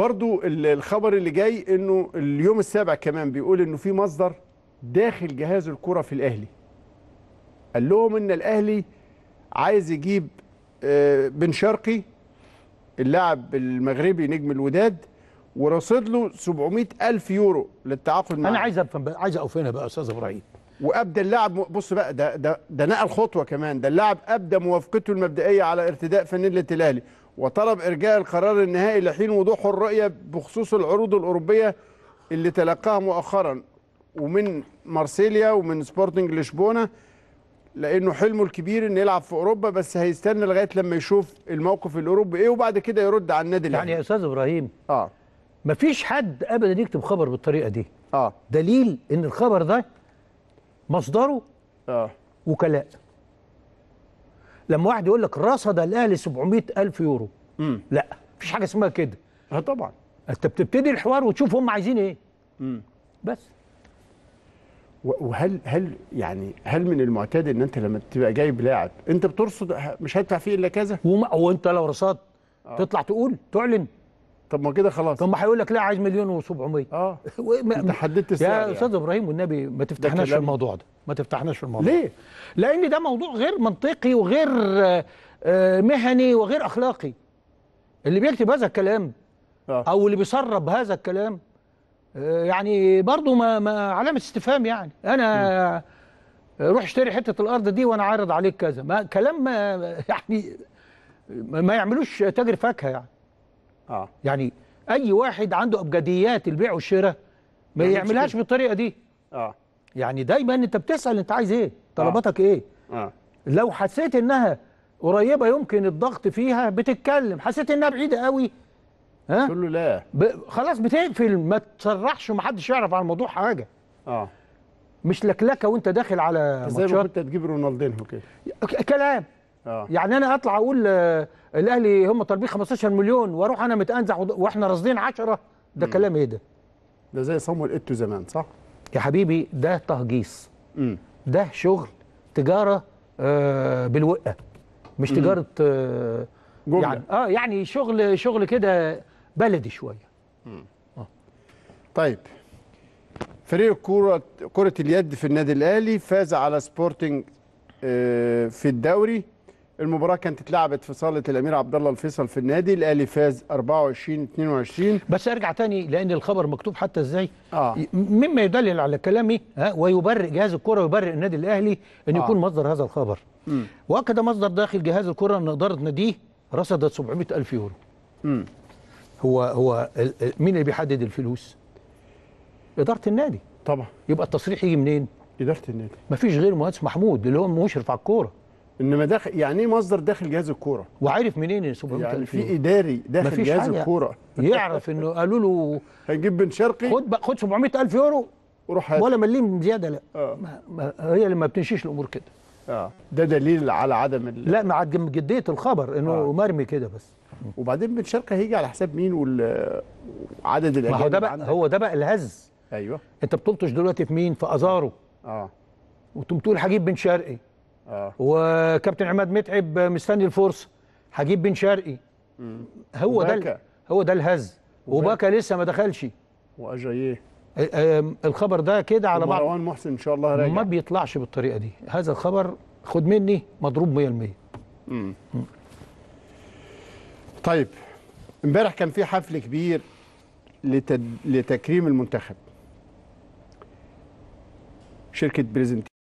برضو الخبر اللي جاي انه اليوم السابع كمان بيقول انه في مصدر داخل جهاز الكره في الاهلي قال لهم ان الاهلي عايز يجيب آه، بن شرقي اللاعب المغربي نجم الوداد ورصد له 700 الف يورو للتعاقد معاه انا عايز افهم بقى عايز اقف هنا بقى يا استاذ ابراهيم وابدى اللاعب بص بقى ده ده ده نقل خطوه كمان ده اللاعب ابدى موافقته المبدئيه على ارتداء فانيله الاهلي وطلب إرجاع القرار النهائي لحين وضوح الرؤية بخصوص العروض الأوروبية اللي تلقاها مؤخرا ومن مارسيليا ومن سبورتنج لشبونة لأنه حلمه الكبير إنه يلعب في أوروبا بس هيستنى لغاية لما يشوف الموقف الأوروبي إيه وبعد كده يرد على النادي الأهلي يعني يا أستاذ إبراهيم آه مفيش حد أبدا يكتب خبر بالطريقة دي آه دليل إن الخبر ده مصدره آه وكلاء لما واحد يقول لك رصد الاهلي 700 الف يورو مم. لا مفيش حاجه اسمها كده اه طبعا انت بتبتدي الحوار وتشوف هم عايزين ايه مم. بس وهل هل يعني هل من المعتاد ان انت لما تبقى جايب لاعب انت بترصد مش هدفع فيه الا كذا وما انت لو رصدت آه. تطلع تقول تعلن طب ما كده خلاص طب ما هيقول لك لا عايز مليون و700 اه انت حددت السعر يا يعني. استاذ ابراهيم والنبي ما تفتحناش في الموضوع ده ما تفتحناش في الموضوع ليه؟ لان ده موضوع غير منطقي وغير آه، آه، مهني وغير اخلاقي اللي بيكتب هذا الكلام آه. او اللي بيسرب هذا الكلام آه، يعني برضه ما, ما علامه استفهام يعني انا روح اشتري حته الارض دي وانا عارض عليك كذا ما كلام ما يعني ما يعملوش تاجر فاكهه يعني آه. يعني اي واحد عنده ابجديات البيع والشراء ما يعني يعملهاش بالطريقه دي اه يعني دايما انت بتسال انت عايز ايه آه. طلباتك آه. ايه آه. لو حسيت انها قريبه يمكن الضغط فيها بتتكلم حسيت انها بعيده قوي ها تقول له لا ب... خلاص بتقفل ما تصرحش ومحدش يعرف عن الموضوع حاجه اه مش لكلكه وانت داخل على ماتشات زي ما كنت تجيب رونالدينو كده كلام آه. يعني انا اطلع اقول آه، الاهلي هم طالبين 15 مليون واروح انا متانزح واحنا راصدين 10 ده كلام ايه ده؟ ده زي صامويل ايتو زمان صح؟ يا حبيبي ده تهجيص مم. ده شغل تجاره آه بالوقه مش مم. تجاره آه جملة. يعني اه يعني شغل شغل كده بلدي شويه آه. طيب فريق كرة كرة اليد في النادي الأهلي فاز على سبورتنج آه، في الدوري المباراه كانت اتلعبت في صاله الامير عبد الله الفيصل في النادي الاهلي فاز 24 22 بس ارجع تاني لان الخبر مكتوب حتى ازاي آه. مما يدلل على كلامي ها ويبرئ جهاز الكره ويبرئ النادي الاهلي ان آه. يكون مصدر هذا الخبر م. واكد مصدر داخل جهاز الكره ان اداره ناديه رصدت 700 الف يورو م. هو هو مين اللي بيحدد الفلوس اداره النادي طبعا يبقى التصريح يجي منين اداره النادي مفيش غير مهندس محمود اللي هو مشرف على الكوره انما داخل يعني ايه مصدر داخل جهاز الكوره وعارف منين يا سوبر يعني في اداري داخل جهاز الكوره يعرف انه قالوا له هنجيب بن شرقي خد بقى خد 700000 يورو وروح هات ولا مليم زياده لا آه. ما هي اللي ما بتمشيش الامور كده اه ده دليل على عدم لا لا عاد جديه الخبر انه آه. مرمي كده بس وبعدين بن شرقي هيجي على حساب مين وعدد الاجانب هو ده بقى هو ده بقى الهز ايوه انت بتلطش دلوقتي في مين في ازارو اه وتقوم تقول هجيب بن شرقي آه. وكابتن عماد متعب آه، مستني الفرصه هجيب بن شرقي هو ده هو ده الهز وباكا لسه ما دخلش واجاييه آه، الخبر ده كده على بعض مروان محسن ان شاء الله راجع ما بيطلعش بالطريقه دي هذا الخبر خد مني مضروب 100% امم طيب امبارح كان في حفل كبير لتد... لتكريم المنتخب شركه بريزنت